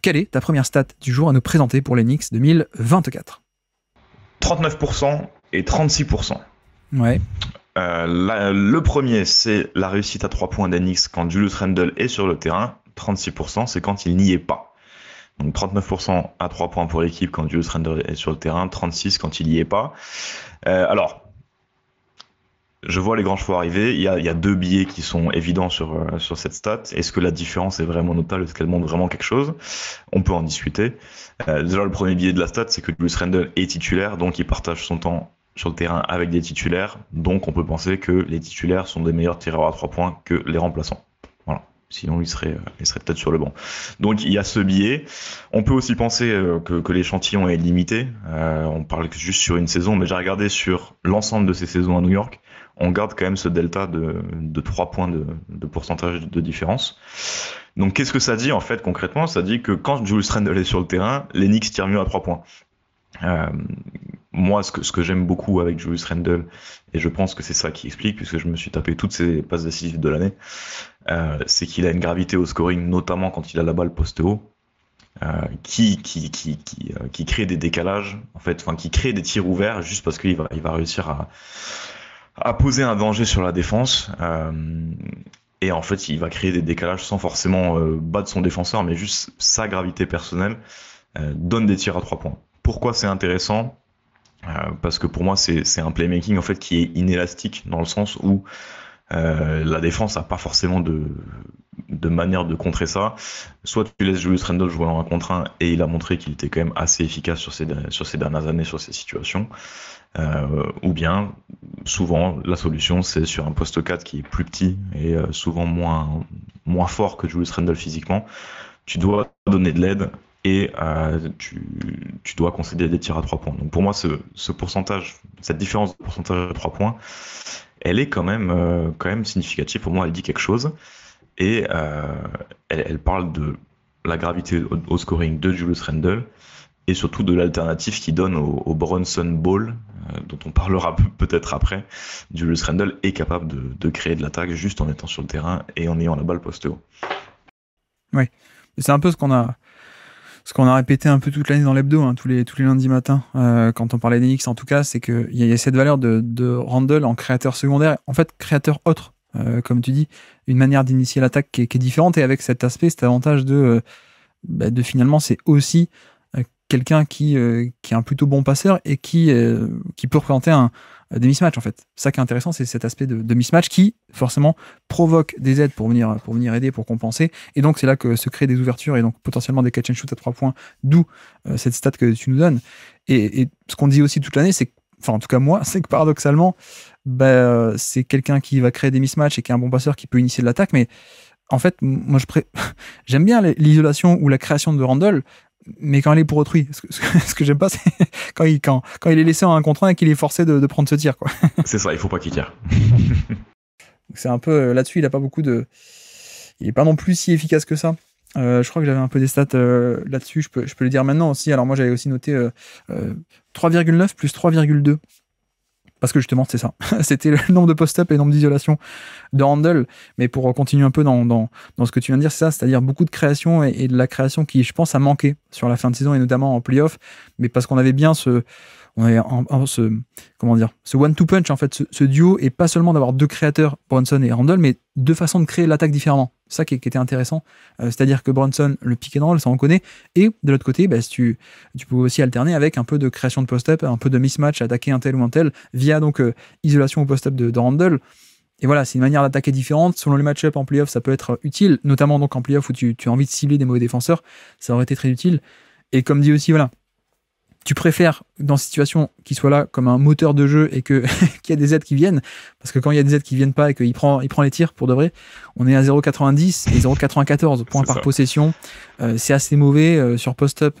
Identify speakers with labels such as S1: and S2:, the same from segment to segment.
S1: Quelle est ta première stat du jour à nous présenter pour l'Enix 2024
S2: 39% et 36%. Euh, le premier, c'est la réussite à 3 points d'Enix quand Julius Randle est sur le terrain. 36%, c'est quand il n'y est pas. Donc 39% à 3 points pour l'équipe quand Julius Randle est sur le terrain, 36% quand il n'y est pas. Euh, alors, je vois les grands chevaux arriver. Il y a, il y a deux billets qui sont évidents sur, euh, sur cette stat. Est-ce que la différence est vraiment notable Est-ce qu'elle montre vraiment quelque chose On peut en discuter. Euh, déjà, le premier billet de la stat, c'est que Bruce Randall est titulaire, donc il partage son temps sur le terrain avec des titulaires. Donc, on peut penser que les titulaires sont des meilleurs tireurs à trois points que les remplaçants. Voilà. Sinon, il serait, euh, il serait peut-être sur le banc. Donc, il y a ce billet. On peut aussi penser euh, que, l'échantillon est limité. Euh, on parle juste sur une saison, mais j'ai regardé sur l'ensemble de ces saisons à New York on garde quand même ce delta de, 3 points de, pourcentage de différence. Donc qu'est-ce que ça dit en fait concrètement Ça dit que quand Julius Randle est sur le terrain, les Knicks tirent mieux à 3 points. Euh, moi, ce que, ce que j'aime beaucoup avec Julius Randle, et je pense que c'est ça qui explique, puisque je me suis tapé toutes ses passes décisives de l'année, euh, c'est qu'il a une gravité au scoring, notamment quand il a la balle poste haut, euh, qui, qui, qui crée des décalages, en fait, enfin, qui crée des tirs ouverts juste parce qu'il va, il va réussir à, a posé un danger sur la défense. Euh, et en fait, il va créer des décalages sans forcément euh, battre son défenseur, mais juste sa gravité personnelle euh, donne des tirs à trois points. Pourquoi c'est intéressant Parce que pour moi, c'est un playmaking en fait qui est inélastique dans le sens où la défense n'a pas forcément de de manière de contrer ça. Soit tu laisses Julius Randle jouer en un contre un et il a montré qu'il était quand même assez efficace sur ces, sur ces dernières années, sur ces situations. Euh, ou bien, souvent, la solution, c'est sur un poste 4 qui est plus petit et euh, souvent moins, moins fort que Julius Randle physiquement. Tu dois donner de l'aide et euh, tu, dois concéder des tirs à 3 points. Donc pour moi, ce, pourcentage, cette différence de pourcentage à 3 points, elle est quand même, quand même significative. Pour moi, elle dit quelque chose. Et euh, elle, parle de la gravité au, scoring de Julius Randle et surtout de l'alternative qu'il donne au, Bronson Ball, euh, dont on parlera peut-être après. Julius Randle est capable de, créer de l'attaque juste en étant sur le terrain et en ayant la balle poste haut.
S1: Oui, c'est un peu ce qu'on a. Ce qu'on a répété un peu toute l'année dans l'hebdo, hein, tous, les, tous les lundis matins, euh, quand on parlait d'Enix en tout cas, c'est qu'il y, y, a cette valeur de Randle en créateur secondaire, en fait créateur autre. Euh, comme tu dis, une manière d'initier l'attaque qui, est différente et avec cet aspect, cet avantage de, euh, bah, de finalement, c'est aussi euh, quelqu'un qui, est un plutôt bon passeur et qui, qui peut représenter un, des mismatchs en fait. Ça qui est intéressant, c'est cet aspect de, de, mismatch qui forcément provoque des aides pour venir, pour venir aider, pour compenser. Et donc c'est là que se créent des ouvertures et donc potentiellement des catch and shoot à trois points, d'où cette stat que tu nous donnes. Et, et ce qu'on dit aussi toute l'année, c'est que enfin en tout cas moi, c'est que paradoxalement, bah, euh, c'est quelqu'un qui va créer des mismatchs et qui est un bon passeur qui peut initier de l'attaque. Mais en fait, moi, je pré... j'aime bien l'isolation ou la création de Randall, mais quand elle est pour autrui. Ce que, j'aime pas, c'est quand il, est laissé en un contre un et qu'il est forcé de, prendre ce tir. C'est ça, il faut pas qu'il tire. c'est un peu euh, là-dessus, il a pas beaucoup de. Il est pas non plus si efficace que ça. Euh, je crois que j'avais un peu des stats là-dessus, je peux, le dire maintenant aussi. Alors moi j'avais aussi noté 3,9 plus 3,2. Parce que justement, c'est ça. C'était le nombre de post-up et le nombre d'isolation de handle. Mais pour continuer un peu dans, ce que tu viens de dire, c'est ça, c'est-à-dire beaucoup de création et, de la création qui, je pense, a manqué sur la fin de saison et notamment en playoff. Mais parce qu'on avait bien ce, ce, comment dire, ce one-two punch, en fait, ce, duo, et pas seulement d'avoir deux créateurs, Bronson et Randall, mais deux façons de créer l'attaque différemment ça qui, était intéressant. Euh, c'est-à-dire que Bronson, le pick and roll, ça on connaît. Et de l'autre côté, bah, tu, tu peux aussi alterner avec un peu de création de post-up, un peu de mismatch, attaquer un tel ou un tel, via donc euh, isolation au post-up de, de, Et voilà, c'est une manière d'attaquer différente. Selon les match-up en playoff, ça peut être utile, notamment donc en playoff où tu, tu, as envie de cibler des mauvais défenseurs. Ça aurait été très utile. Et comme dit aussi, voilà, tu préfères, dans cette situation, qu'il soit là comme un moteur de jeu et que qu'il y a des aides qui viennent, parce que quand il y a des aides qui viennent pas et qu'il prend, il prend les tirs pour de vrai, on est à 0,90 et 0,94 points par possession. Euh, c'est assez mauvais euh, sur post-up 0,90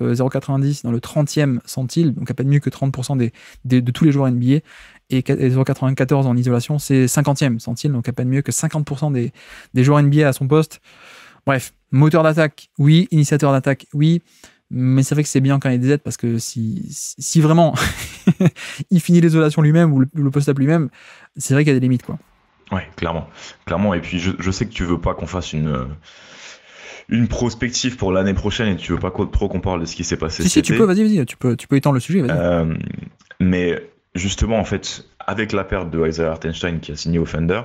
S1: euh, dans le 30e centile, donc à peine mieux que 30% des, de tous les joueurs NBA. Et 0,94 en isolation, c'est 50e centile, donc à peine mieux que 50% des, des joueurs NBA à son poste. Bref, moteur d'attaque, oui. Initiateur d'attaque, oui. Mais c'est vrai que c'est bien quand il y a des aides parce que si, si vraiment il finit l'isolation lui-même ou le, post-up lui-même, c'est vrai qu'il y a des limites, quoi.
S2: Ouais, clairement. Clairement. Et puis, je, je sais que tu veux pas qu'on fasse une, euh, une prospective pour l'année prochaine et tu veux pas trop qu'on parle de ce qui s'est passé. Si, si, tu peux, vas-y,
S1: vas-y. Tu peux, tu peux étendre le sujet, euh, mais
S2: justement, en fait, avec la perte de Isaiah Hartenstein qui a signé au Fender,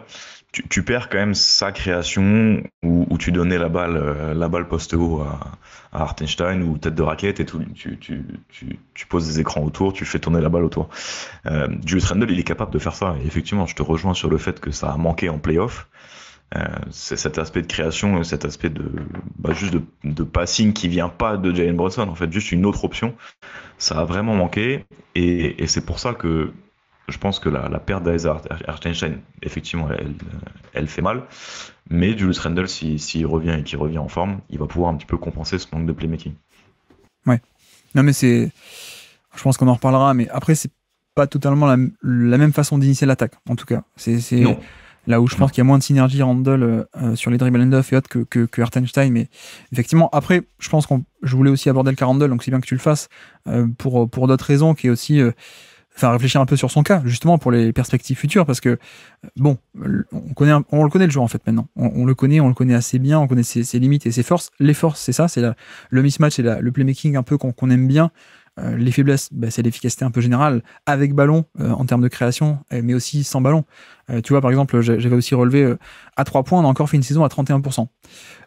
S2: tu, perds quand même sa création où, tu donnais la balle, euh, la balle poste haut à, à Hartenstein ou tête de raquette et tout, tu, poses des écrans autour, tu fais tourner la balle autour. Euh, Julius Randle, il est capable de faire ça. effectivement, je te rejoins sur le fait que ça a manqué en playoff. Euh, c'est cet aspect de création, cet aspect de bah, juste de, passing qui vient pas de Jalen Brunson, en fait, juste une autre option. Ça a vraiment manqué et, et c'est pour ça que je pense que la, perte d'Artenstein, effectivement, elle, fait mal. Mais Julius Randle, s'il si, revient et qu'il revient en forme, il va pouvoir un petit peu compenser ce manque de playmaking.
S1: Ouais. Non, mais c'est. Je pense qu'on en reparlera, mais après, c'est pas totalement la, même façon d'initier l'attaque, en tout cas. C'est là où je pense qu'il y a moins de synergie Randle euh, euh, sur les dribble and off et autres que, que, Mais effectivement, après, je pense qu'on. Je voulais aussi aborder le cas Randle, donc c'est bien que tu le fasses, euh, pour, pour d'autres raisons, qui est aussi enfin réfléchir un peu sur son cas, justement pour les perspectives futures, parce que bon, on connaît, on le connaît le joueur en fait maintenant, on, le connaît, on le connaît assez bien, on connaît ses, limites et ses forces. Les forces, c'est ça, c'est le mismatch, c'est le playmaking un peu qu'on aime bien. Euh, les faiblesses, bah, c'est l'efficacité un peu générale, avec ballon euh, en termes de création, mais aussi sans ballon. Euh, tu vois, par exemple, j'avais aussi relevé à 3 points, on a encore fait une saison à 31%.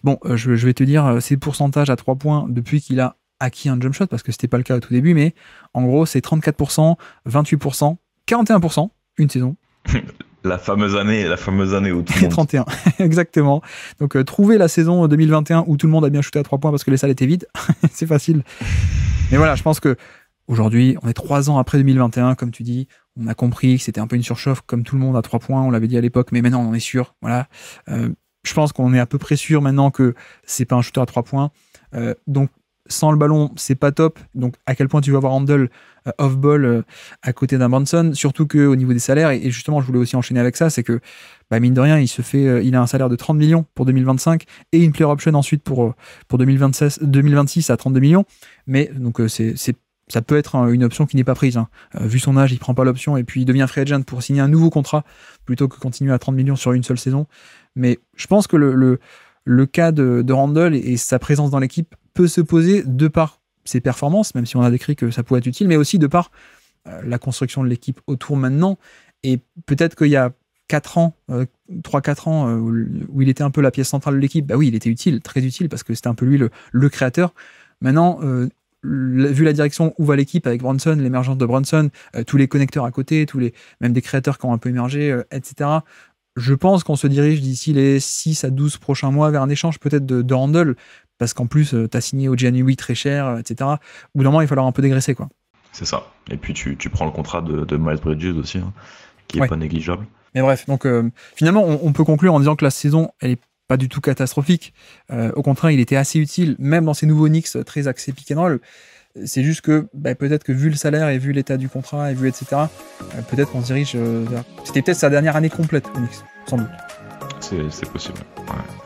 S1: Bon, je, vais te dire, ces pourcentages à 3 points, depuis qu'il a acquis un jump shot parce que c'était pas le cas au tout début, mais en gros, c'est 34%, 28%, 41%, une saison.
S2: la fameuse année, la fameuse année où tout le monde... 31,
S1: exactement. Donc euh, trouver la saison 2021 où tout le monde a bien shooté à 3 points parce que les salles étaient vides, c'est facile. Mais voilà, je pense que aujourd'hui, on est 3 ans après 2021, comme tu dis, on a compris que c'était un peu une surchauffe comme tout le monde à 3 points, on l'avait dit à l'époque, mais maintenant on en est sûr. Voilà. Euh, je pense qu'on est à peu près sûr maintenant que c'est pas un shooter à 3 points. Euh, donc sans le ballon, c'est pas top. Donc, à quel point tu vas avoir Handel euh, off-ball euh, à côté d'un Branson, surtout qu'au niveau des salaires, et, justement, je voulais aussi enchaîner avec ça, c'est que, bah, mine de rien, il se fait, euh, il a un salaire de 30 millions pour 2025 et une player option ensuite pour, pour 2026, 2026 à 32 millions. Mais donc, c'est ça peut être une option qui n'est pas prise. Hein. vu son âge, il prend pas l'option et puis il devient free agent pour signer un nouveau contrat plutôt que continuer à 30 millions sur une seule saison. Mais je pense que le, le, cas de, de et sa présence dans l'équipe peut se poser de par ses performances, même si on a décrit que ça pouvait être utile, mais aussi de par euh, la construction de l'équipe autour maintenant. Et peut-être qu'il y a 4 ans, 3-4 euh, ans, euh, où il était un peu la pièce centrale de l'équipe, bah oui, il était utile, très utile, parce que c'était un peu lui le, créateur. Maintenant, vu la direction où va l'équipe avec Bronson, l'émergence de Bronson, tous les connecteurs à côté, tous les, même des créateurs qui ont un peu émergé, etc., je pense qu'on se dirige d'ici les 6 à 12 prochains mois vers un échange peut-être de, de handle, parce qu'en plus, euh, tu as signé au Gianni très cher, euh, etc. Au bout d'un moment, il va falloir un peu dégraisser. quoi.
S2: C'est ça. Et puis, tu, tu, prends le contrat de, Miles Bridges aussi, hein, qui est pas négligeable.
S1: Mais bref, donc euh, finalement, on, peut conclure en disant que la saison, elle est pas du tout catastrophique. au contraire, il était assez utile, même dans ces nouveaux Knicks très axés pick and roll. C'est juste que bah, peut-être que vu le salaire et vu l'état du contrat et vu etc., peut-être qu'on se dirige vers. C'était peut-être sa dernière année complète, Knicks, sans doute. C'est possible. Ouais.